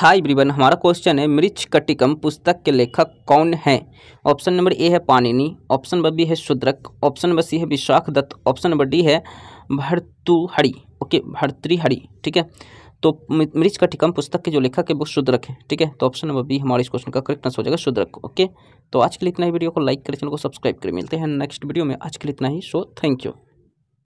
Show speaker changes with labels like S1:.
S1: हाय ब्रिवन हमारा क्वेश्चन है मृक्ष कटिकम पुस्तक के लेखक कौन हैं ऑप्शन नंबर ए है पानिनी ऑप्शन नंबर बी है शुद्रक ऑप्शन नंबर सी है Vishakh Datt option number D है भर्तुहरी ओके भर्तृहरी ठीक है तो मृच कटिकम पुस्तक के जो लेखक है वो शुद्रक है ठीक है तो ऑप्शन नंबर बी हमारे इस क्वेश्चन का करेक्ट आंसर हो जाएगा शुद्रक ओके तो आज के लिए इतना ही वीडियो को लाइक करें चैनल को सब्सक्राइब करें मिलते हैं नेक्स्ट वीडियो में आज के लिए इतना ही सो थैंक यू